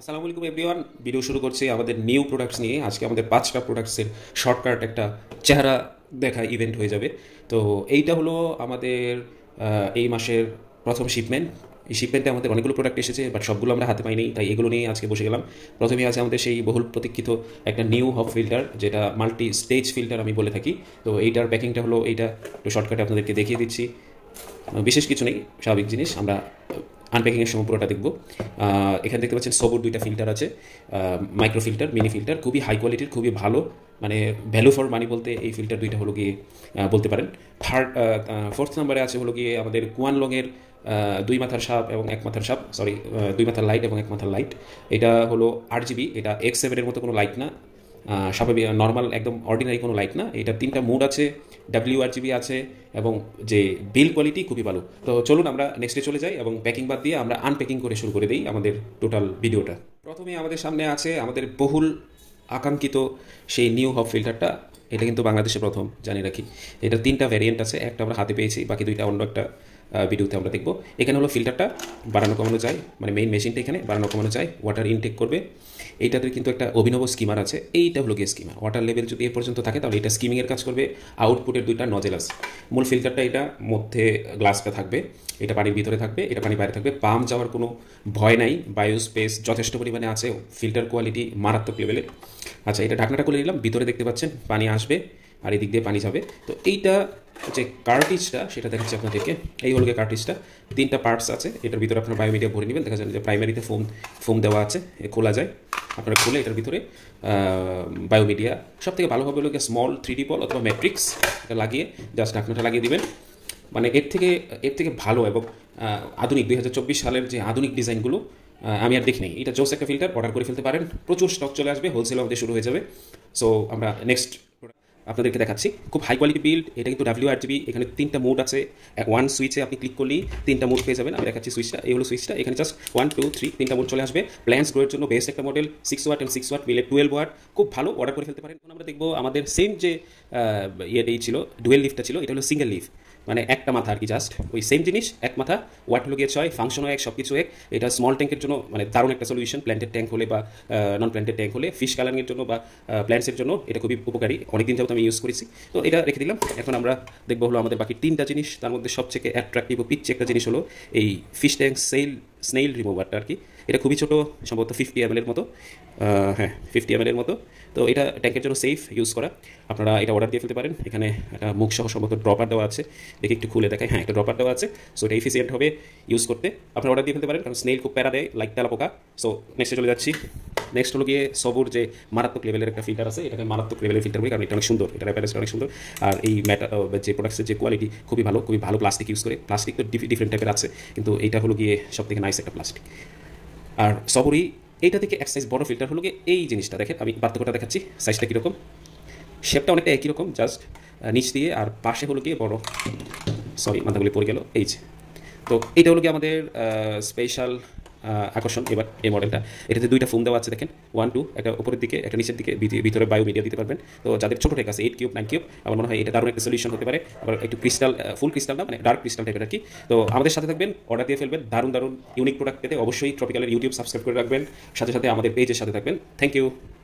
আসসালামু আলাইকুম everyone video শুরু করছি আমাদের নিউ প্রোডাক্টস নিয়ে আজকে আমাদের পাঁচটা প্রোডাক্টসের শর্টকাট একটা চেহারা দেখা ইভেন্ট হয়ে যাবে তো এইটা হলো আমাদের এই মাসের প্রথম শিপমেন্ট এই শিপমেন্টে আমাদের অনেকগুলো প্রোডাক্ট এসেছে বাট সবগুলো আমরা হাতে পাইনি তাই এগুলো নিয়ে আজকে বসে গেলাম প্রথমে আছে আমাদের সেই বহুল প্রতীক্ষিত একটা নিউ হফ ফিল্টার যেটা মাল্টি স্টেজ ফিল্টার আমি বলে থাকি তো এইটার প্যাকিংটা হলো এইটা একটু শর্টকাটে আপনাদেরকে দেখিয়ে দিচ্ছি বিশেষ কিছু নেই স্বাভাবিক জিনিস আমরা আনপ্যাকিংয়ের সময় পুরোটা দেখবো এখানে দেখতে পাচ্ছেন সবুর দুইটা ফিল্টার আছে মাইক্রো ফিল্টার মিনি ফিল্টার খুবই হাই কোয়ালিটির খুবই ভালো মানে ভ্যালু ফর মানি বলতে এই ফিল্টার দুইটা হলো গিয়ে বলতে পারেন থার্ড ফোর্থ নাম্বারে আছে হলো গিয়ে আমাদের কুয়ান লংয়ের দুই মাথার সাপ এবং এক মাথার সাপ সরি দুই মাথার লাইট এবং এক মাথার লাইট এটা হলো আট জিবি এটা এক্স সেভেনের মতো কোনো লাইট না স্বাভাবিক নর্মাল একদম অর্ডিনারি কোনো লাইট না এটা তিনটা মুড আছে ডাব্লিউ আর জিবি আছে এবং যে বিল কোয়ালিটি খুবই ভালো তো চলুন আমরা নেক্সটে চলে যাই এবং প্যাকিং বাদ দিয়ে আমরা আনপ্যাকিং করে শুরু করে দিই আমাদের টোটাল ভিডিওটা প্রথমে আমাদের সামনে আছে আমাদের বহুল আকাঙ্ক্ষিত সেই নিউ হব ফিল্টারটা এটা কিন্তু বাংলাদেশে প্রথম জানিয়ে রাখি এটা তিনটা ভ্যারিয়েন্ট আছে একটা আমরা হাতে পেয়েছি বাকি দুইটা অন্য একটা ভিডিওতে আমরা দেখব এখানে হলো ফিল্টারটা বাড়ানো কমানো যায় মানে মেইন মেশিনটা এখানে বাড়ানো কমানো যায় ওয়াটার ইনটেক করবে এইটাতে কিন্তু একটা অভিনব স্কিমার আছে এইটা হলো গিয়ে স্কিমার ওয়াটার লেভেল যদি এ পর্যন্ত থাকে তাহলে এটা স্কিমিংয়ের কাজ করবে আউটপুটের দুইটা নজেলাস মূল ফিল্টারটা এটা মধ্যে গ্লাসটা থাকবে এটা পানির ভিতরে থাকবে এটা পানির বাইরে থাকবে পাম্প যাওয়ার কোনো ভয় নাই বায়ো স্পেস যথেষ্ট পরিমাণে আছে ফিল্টার কোয়ালিটি মারাত্মক লেভেলের আচ্ছা এটা ঢাকনাটা খুলে নিলাম ভিতরে দেখতে পাচ্ছেন পানি আসবে আর এদিক দিয়ে পানি যাবে তো এইটা যে কার্টিজটা সেটা দেখাচ্ছি আপনাদেরকে এই হলকে কার্টিজটা তিনটা পার্টস আছে এটার ভিতরে আপনারা বায়োমিডিয়া ভরে নেবেন দেখা যাবে যে প্রাইমারিতে ফোম ফোম দেওয়া আছে খোলা যায় আপনারা খুলে এটার ভিতরে বায়োমিডিয়া সব থেকে ভালোভাবে হলো স্মল থ্রিডি বল অথবা ম্যাট্রিক্স এটা লাগিয়ে জাস্ট ঢাকনাটা লাগিয়ে দিবেন মানে এর থেকে এর থেকে ভালো এবং আধুনিক দুই সালের যে আধুনিক ডিজাইনগুলো আমি আর দেখিনি এটা জোস একটা ফিল্টার অর্ডার করে ফেলতে পারেন প্রচুর স্টক চলে আসবে হোলসেল আমাদের শুরু হয়ে যাবে সো আমরা নেক্সট আপনাদেরকে দেখাচ্ছি খুব হাই কোয়ালিটি বিল্ড এটা কিন্তু ডাব্লিউ আর জিবি এখানে তিনটা মোড আছে ওয়ান সুইচে আপনি ক্লিক করলেই তিনটা মোড পেয়ে যাবেন আমি দেখাচ্ছি সুইচটা এই হলো সুইচটা এখানে জাস্ট ওয়ান টু থ্রি তিনটা মোড চলে আসবে প্ল্যান্স গ্রোয়ের জন্য বেস্ট একটা model six watt and six watt মিলে টুয়েলভ ওয়াট খুব ভালো অর্ডার করে ফেলতে পারেন এখন আমরা দেখবো আমাদের সেম যে ইয়েটাই ছিল ডুয়েল লিফটা ছিল এটা হলো সিঙ্গেল লিফ মানে একটা মাথা আর কি জাস্ট ওই সেম জিনিস এক মাথা ওয়াট লুকিয়ে ছয় ফাংশনও এক সব কিছু এক এটা স্মল ট্যাঙ্কের জন্য মানে দারুণ একটা সলিউশন প্ল্যান্টের ট্যাঙ্ক হলে বা নন প্ল্যান্টের ট্যাঙ্ক হলে ফিশ কালারিংয়ের জন্য বা প্ল্যান্টসের জন্য এটা খুবই উপকারী অনেকদিন যাবত আমি ইউজ করেছি তো এটা রেখে দিলাম এখন আমরা দেখবো হলো আমাদের বাকি তিনটা জিনিস তার মধ্যে সবথেকে অ্যাট্রাক্টিভ ও পিচ্ছে একটা জিনিস হলো এই ফিশ ট্যাঙ্ক সেল স্নেইল রিমুভারটা আর কি এটা খুবই ছোটো সম্ভবত ফিফটি এম মতো হ্যাঁ ফিফটি এম মতো তো এটা ট্যাঙ্কের জন্য সেফ ইউজ করা আপনারা এটা অর্ডার দিয়ে ফেলতে পারেন এখানে একটা সহ সম্ভবত ড্রপার দেওয়া আছে দেখি একটু খুলে দেখায় হ্যাঁ একটা ড্রপার দেওয়া আছে সো এটা এফিসিয়েন্ট হবে ইউজ করতে আপনারা অর্ডার দিয়ে ফেলতে পারেন কারণ স্নেল খুব প্যারা দেয় লাইক তেলা পোকা সো নেক্সটে চলে যাচ্ছি নেক্সট হলো গিয়ে সবুর যে মারাত্মক লেভেলের একটা ফিল্টার আছে এটাকে মারাত্মক লেভেলের ফিল্টার বলি কারণ এটা অনেক সুন্দর এটা অ্যাপারেন্সটা অনেক সুন্দর আর এই ম্যাটার যে প্রোডাক্টসের যে কোয়ালিটি খুবই ভালো খুবই ভালো প্লাস্টিক ইউজ করে প্লাস্টিক তো ডিফারেন্ট টাইপের আছে কিন্তু এটা হলো গিয়ে সব থেকে নাইস একটা প্লাস্টিক আর সবরই এইটা থেকে এক সাইজ বড় ফিল্টার হলো গিয়ে এই জিনিসটা দেখেন আমি পার্থক্যটা দেখাচ্ছি সাইজটা কীরকম শেপটা অনেকটা একই রকম জাস্ট নিচ দিয়ে আর পাশে হলো গিয়ে বড় সরি মাথাগুলি পড়ে গেল এই যে তো এটা হলো কি আমাদের স্পেশাল আকর্ষণ এবার এই মডেলটা এটাতে দুইটা ফোম দেওয়া আছে দেখেন ওয়ান টু একটা উপরের দিকে একটা নিচের দিকে ভিতরে বায়ো মিডিয়া দিতে পারবেন তো যাদের ছোটো টেক আছে এইট কিউব নাইন কিউব আমার মনে হয় এটা দারুণ একটা সলিউশন হতে পারে আবার একটু ক্রিস্টাল ফুল ক্রিস্টাল না মানে ডার্ক ক্রিস্টাল টাইপের আর কি তো আমাদের সাথে থাকবেন অর্ডার দিয়ে ফেলবেন দারুণ দারুণ ইউনিক প্রোডাক্ট পেতে অবশ্যই ট্রপিক্যালের ইউটিউব সাবস্ক্রাইব করে রাখবেন সাথে সাথে আমাদের পেজের সাথে থাকবেন থ্যাংক ইউ